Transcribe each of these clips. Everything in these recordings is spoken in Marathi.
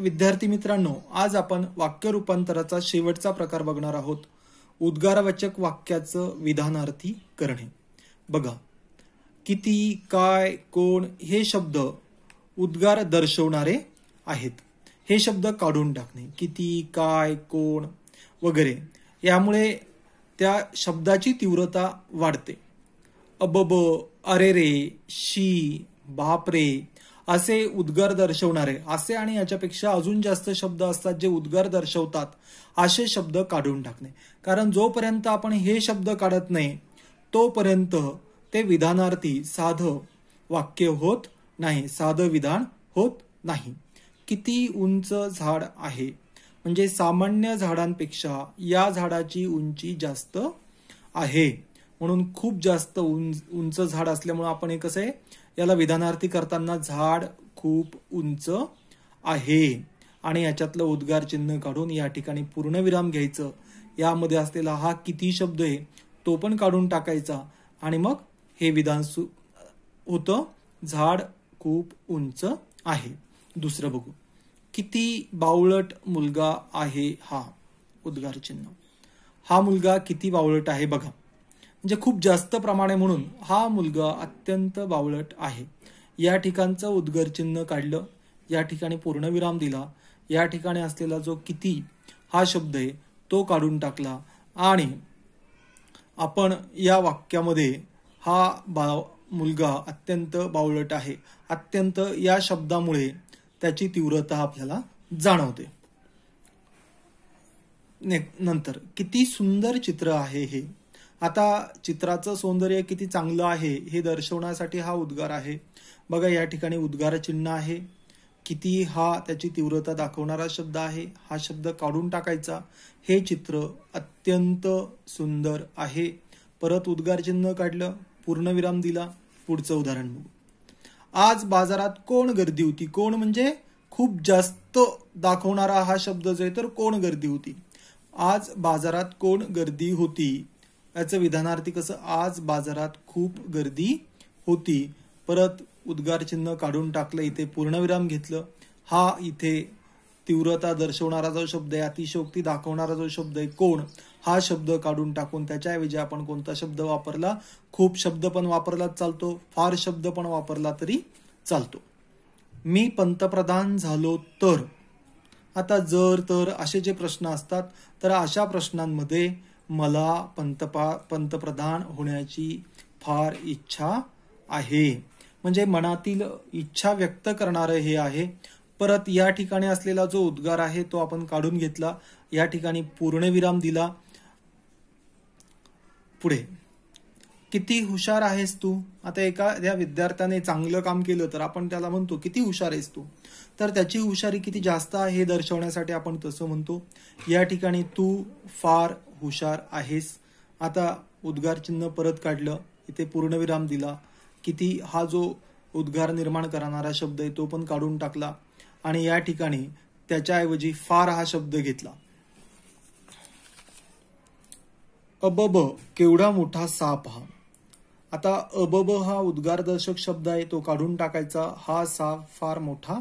विद्यार्थी मित्रांनो आज आपण वाक्य रूपांतराचा शेवटचा प्रकार बघणार आहोत उद्गारवाचक वाक्याचं विधानार्थी करणे बघा किती काय कोण हे शब्द उद्गार दर्शवणारे आहेत हे शब्द काढून टाकणे किती काय कोण वगैरे यामुळे त्या शब्दाची तीव्रता वाढते अबब अरे रे शी बापरे असे उद्गार दर्शवणारे असे आणि याच्यापेक्षा अजून जास्त शब्द असतात जे उद्गार दर्शवतात असे शब्द काढून टाकणे कारण जोपर्यंत आपण हे शब्द काढत नाही तोपर्यंत ते विधानार्थी साधं वाक्य होत नाही साधं विधान होत नाही किती उंच झाड आहे म्हणजे सामान्य झाडांपेक्षा या झाडाची उंची जास्त आहे म्हणून खूप जास्त उंच उंच झाड असल्यामुळे आपण हे कसं आहे याला विधानार्थी करताना झाड खूप उंच आहे आणि याच्यातलं उद्गार चिन्ह काढून या ठिकाणी पूर्णविराम घ्यायचं यामध्ये असलेला हा किती शब्द आहे तो पण काढून टाकायचा आणि मग हे विधान सु होतं झाड खूप उंच आहे दुसरं बघू किती बावळट मुलगा आहे हा उद्गार चिन्ह हा मुलगा किती बावळट आहे बघा म्हणजे खूप जास्त प्रमाणे म्हणून हा मुलगा अत्यंत बावळट आहे या ठिकाणचं उद्गर चिन्ह काढलं या ठिकाणी पूर्णविराम दिला या ठिकाणी असलेला जो किती हा शब्द आहे तो काढून टाकला आणि आपण या वाक्यामध्ये हा बा मुलगा अत्यंत बावळट आहे अत्यंत या शब्दामुळे त्याची तीव्रता आपल्याला जाणवते नंतर किती सुंदर चित्र आहे हे आता चित्राचं सौंदर्य किती चांगलं आहे हे दर्शवण्यासाठी हा उद्गार आहे बघा या ठिकाणी उद्गार चिन्ह आहे किती हा त्याची तीव्रता दाखवणारा शब्द आहे हा शब्द काढून टाकायचा हे चित्र अत्यंत सुंदर आहे परत उद्गार चिन्ह काढलं पूर्णविराम दिला पुढचं उदाहरण बघू आज बाजारात कोण गर्दी होती कोण म्हणजे खूप जास्त दाखवणारा हा शब्द जो आहे तर कोण गर्दी होती आज बाजारात कोण गर्दी होती याचं विधानार्थी कसं आज बाजारात खूप गर्दी होती परत उद्गार चिन्ह काढून टाकलं इथे पूर्णविराम घेतलं हा इथे तीव्रता दर्शवणारा जो शब्द आहे अतिशोक्ती दाखवणारा जो शब्द आहे कोण हा शब्द काढून टाकून त्याच्याऐवजी आपण कोणता शब्द वापरला खूप शब्द पण वापरला चालतो फार शब्द पण वापरला तरी चालतो मी पंतप्रधान झालो तर आता जर तर असे जे प्रश्न असतात तर अशा प्रश्नांमध्ये मला पंतपा पंतप्रधान होण्याची फार इच्छा आहे म्हणजे मनातील इच्छा व्यक्त करणारं हे आहे परत या ठिकाणी असलेला जो उद्गार आहे तो आपण काढून घेतला या ठिकाणी पूर्णविराम दिला पुढे किती हुशार आहेस तू आता एका त्या विद्यार्थ्याने चांगलं काम केलं तर आपण त्याला म्हणतो किती हुशार आहेस तू तर त्याची हुशारी किती जास्त आहे हे दर्शवण्यासाठी आपण तसं म्हणतो या ठिकाणी तू फार हुशार आहेस आता उद्गार चिन्ह परत काढलं इथे पूर्णविराम दिला किती हा जो उद्गार निर्माण करणारा शब्द आहे तो पण काढून टाकला आणि या ठिकाणी त्याच्याऐवजी फार हा शब्द घेतला अबब केवढा मोठा साप हा आता अबब हा उद्गारदर्शक शब्द आहे तो काढून टाकायचा हा सा फार मोठा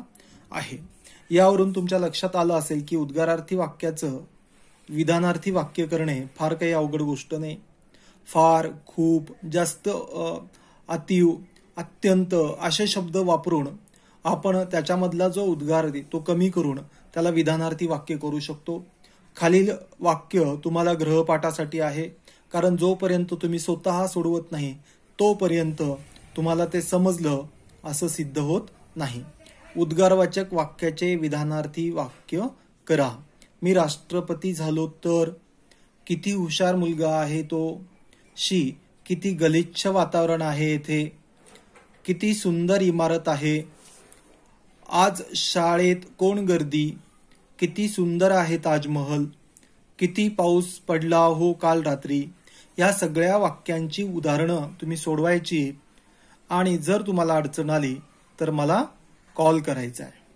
आहे यावरून तुमच्या लक्षात आलं असेल की उद्गारार्थी वाक्याचं विधानार्थी वाक्य करणे फार काही अवघड गोष्ट नाही फार खूप जास्त अतिव अत्यंत असे शब्द वापरून आपण त्याच्यामधला जो उद्गार तो कमी करून त्याला विधानार्थी वाक्य करू शकतो खालील वाक्य तुम्हाला ग्रहपाठासाठी आहे कारण जोपर्यंत तुम्ही स्वतः सोडवत नाही तोपर्यंत तुम्हाला ते समजलं असं सिद्ध होत नाही उद्गारवाचक वाक्याचे विधानार्थी वाक्य करा मी राष्ट्रपती झालो तर किती हुशार मुलगा आहे तो शी किती गलिच्छ वातावरण आहे येथे किती सुंदर इमारत आहे आज शाळेत कोण गर्दी किती सुंदर आहे ताजमहल किती पाऊस पडला हो काल रात्री या सगळ्या वाक्यांची उदाहरणं तुम्ही सोडवायची आणि जर तुम्हाला अडचण आली तर मला कॉल करायचा आहे